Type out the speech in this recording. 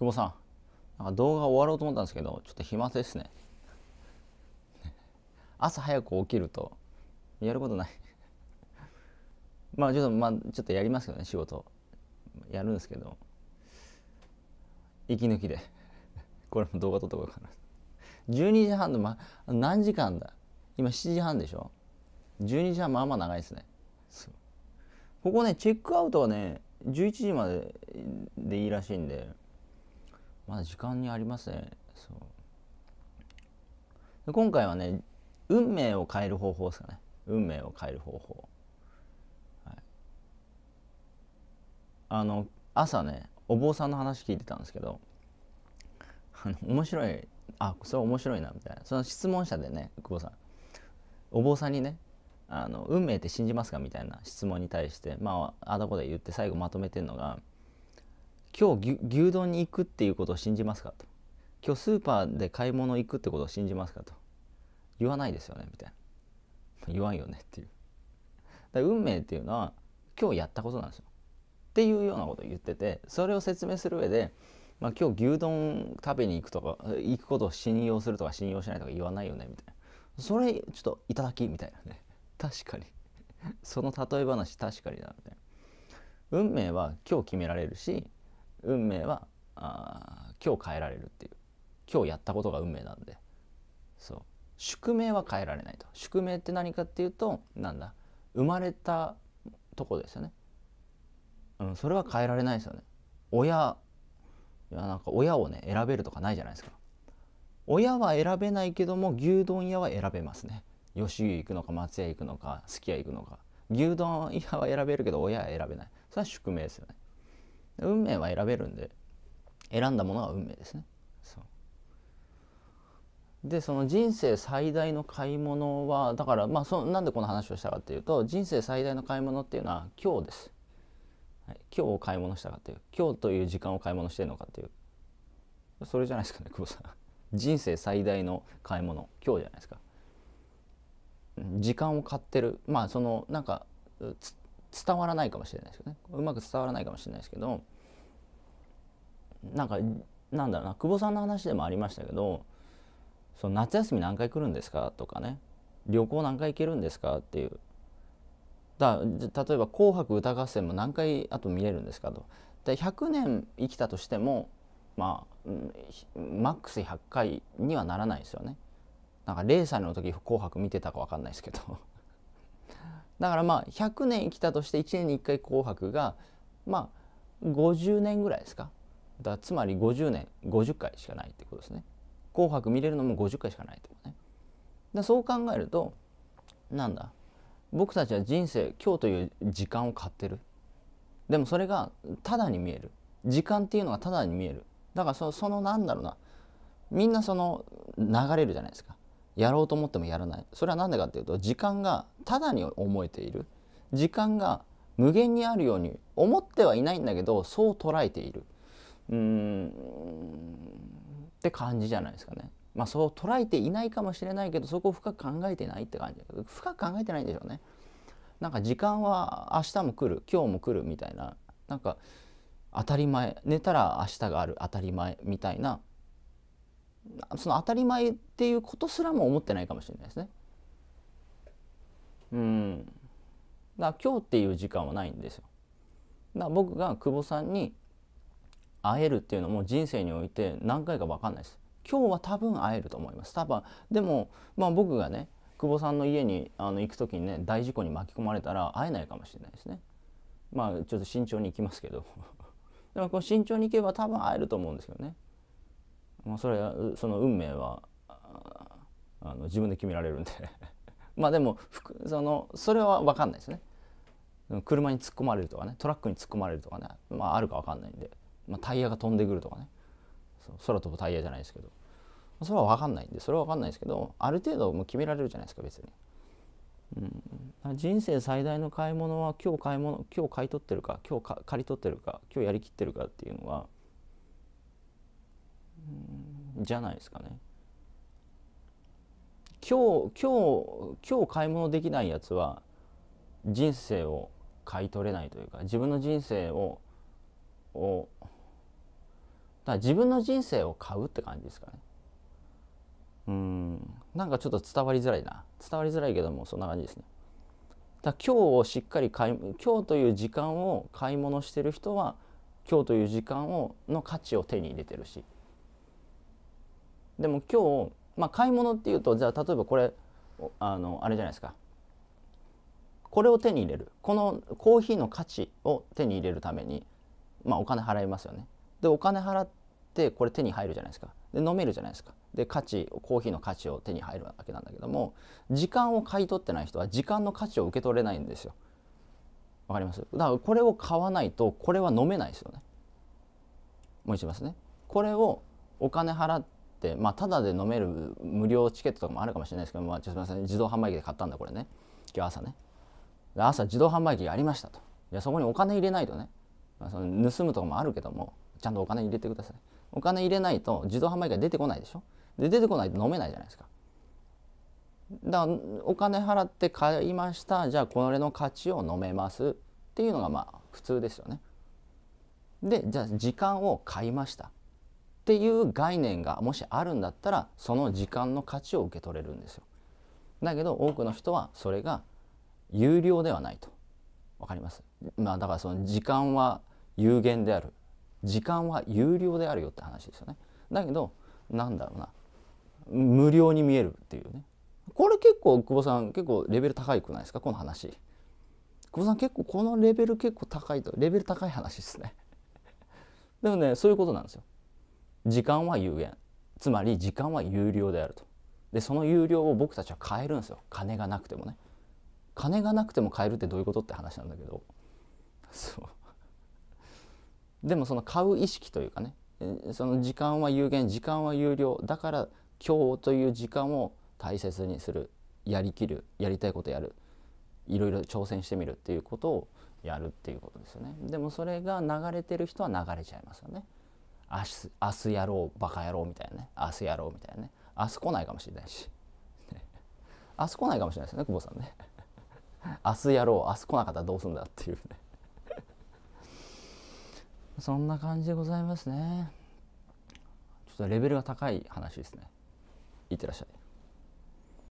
久保さんなんか動画終わろうと思ったんですけどちょっと暇ですね 朝早く起きるとやることない まあちょっとまあちょっとやりますけどね仕事やるんですけど息抜きで これも動画撮っとこうかな12時半の、ま、何時間だ今7時半でしょ12時半まあまあ長いですねここねチェックアウトはね11時まででいいらしいんでまだ時間にありますねそう今回はね運命を変える方法ですかね運命を変える方法、はい、あの朝ねお坊さんの話聞いてたんですけどあの面白いあそれ面白いなみたいなその質問者でね久保さんお坊さんにねあの運命って信じますかみたいな質問に対してまああだこで言って最後まとめてるのが「今日牛丼に行くっていうことを信じますかと今日スーパーで買い物行くってことを信じますかと言わないですよねみたいな言わんよねっていう運命っていうのは今日やったことなんですよっていうようなことを言っててそれを説明する上で、まあ、今日牛丼食べに行くとか行くことを信用するとか信用しないとか言わないよねみたいなそれちょっといただきみたいなね確かにその例え話確かになみたいな運命は今日決められるし運命はあ今日変えられるっていう今日やったことが運命なんでそう宿命は変えられないと宿命って何かっていうとなんだ生まれたとこですよね、うん、それは変えられないですよね親いやなんか親をね選べるとかないじゃないですか親は選べないけども牛丼屋は選べますね吉湯行くのか松屋行くのかすき家行くのか牛丼屋は選べるけど親は選べないそれは宿命ですよね運命は選べるんで選んだものは運命ですね。そでその人生最大の買い物はだからまあそなんでこの話をしたかっていうと人生最大の買い物っていうのは今日です。はい、今日を買い物したかっていう今日という時間を買い物してるのかっていうそれじゃないですかね久保さん。人生最大の買い物今日じゃないですか。時間を買ってるまあそのなんか伝わらないかもしれないですけどねうまく伝わらないかもしれないですけどなんかなんだろうな久保さんの話でもありましたけどその夏休み何回来るんですかとかね旅行何回行けるんですかっていうだ例えば「紅白歌合戦」も何回あと見れるんですかとで100年生きたとしてもまあマックス100回にはならないですよねなんか0歳の時「紅白」見てたか分かんないですけどだからまあ100年生きたとして1年に1回「紅白が」まあ50年ぐらいですかだつまり50年50回しかないってことですね。紅白見れるのも50回しかないってことね。だそう考えるとなんだ僕たちは人生今日という時間を買ってる。でもそれがただに見える。時間っていうのがただに見える。だからそそのなんだろうなみんなその流れるじゃないですか。やろうと思ってもやらない。それは何でかっていうと時間がただに思えている時間が無限にあるように思ってはいないんだけどそう捉えているうーんって感じじゃないですかね。まあ、そう捉えていないかもしれないけどそこを深く考えてないって感じ深く考えてないんでしょうね。なんか時間は明日も来る今日も来るみたいななんか当たり前寝たら明日がある当たり前みたいなその当たり前っていうことすらも思ってないかもしれないですね。うんだから今日っていう時間はないんですよだから僕が久保さんに会えるっていうのも人生において何回か分かんないです今日は多分会えると思います多分でもまあ僕がね久保さんの家にあの行く時にね大事故に巻き込まれたら会えないかもしれないですねまあちょっと慎重に行きますけど でもこ慎重に行けば多分会えると思うんですよねまあそれはその運命はあの自分で決められるんでまあでもそのそれは分かんないですね車に突っ込まれるとかねトラックに突っ込まれるとかね、まあ、あるか分かんないんで、まあ、タイヤが飛んでくるとかね空飛ぶタイヤじゃないですけどそれは分かんないんでそれは分かんないですけどある程度もう決められるじゃないですか別に。うん、人生最大の買い物は今日買い物今日買い取ってるか今日借り取ってるか今日やりきってるかっていうのは、うん、じゃないですかね。今日今日今日買い物できないやつは人生を買い取れないというか自分の人生ををだ自分の人生を買うって感じですかねうんなんかちょっと伝わりづらいな伝わりづらいけどもそんな感じですねだ今日をしっかり買い今日という時間を買い物してる人は今日という時間をの価値を手に入れてるしでも今日まあ、買い物っていうとじゃあ例えばこれあのあれじゃないですかこれを手に入れるこのコーヒーの価値を手に入れるために、まあ、お金払いますよねでお金払ってこれ手に入るじゃないですかで飲めるじゃないですかで価値コーヒーの価値を手に入るわけなんだけども時間を買い取ってない人は時間の価値を受け取れないんですよわかりますだからこれを買わないとこれは飲めないですよねもう一度ますねこれをお金払って、まあ、ただで飲める無料チケットとかもあるかもしれないですけど、まあ、ちょっとすみません自動販売機で買ったんだこれね今日朝ね朝自動販売機やりましたといやそこにお金入れないとね、まあ、その盗むとかもあるけどもちゃんとお金入れてくださいお金入れないと自動販売機が出てこないでしょで出てこないと飲めないじゃないですかだからお金払って買いましたじゃあこれの価値を飲めますっていうのがまあ普通ですよねでじゃあ時間を買いましたっていう概念がもしあるんだったらその時間の価値を受け取れるんですよ。だけど多くの人はそれが有料ではないとわかります。まあ、だからその時間は有限である時間は有料であるよって話ですよね。だけどなんだろうな無料に見えるっていうねこれ結構久保さん結構レベル高いくないですかこの話久保さん結構このレベル結構高いとレベル高い話ですねでもねそういうことなんですよ時間は有限つまり時間は有料であるとでその有料を僕たちは買えるんですよ金がなくてもね金がなくても買えるってどういうことって話なんだけどそうでもその買う意識というかねその時間は有限時間は有料だから今日という時間を大切にするやりきるやりたいことやるいろいろ挑戦してみるっていうことをやるっていうことですよねでもそれが流れてる人は流れちゃいますよね。明日明日やろうバカ野郎みたいなね明日やろうみたいなね明日来ないかもしれないし 明日来ないかもしれないですね久保さんね 明日やろう明日来なかったらどうすんだっていうね そんな感じでございますねちょっとレベルが高い話ですねいってらっしゃい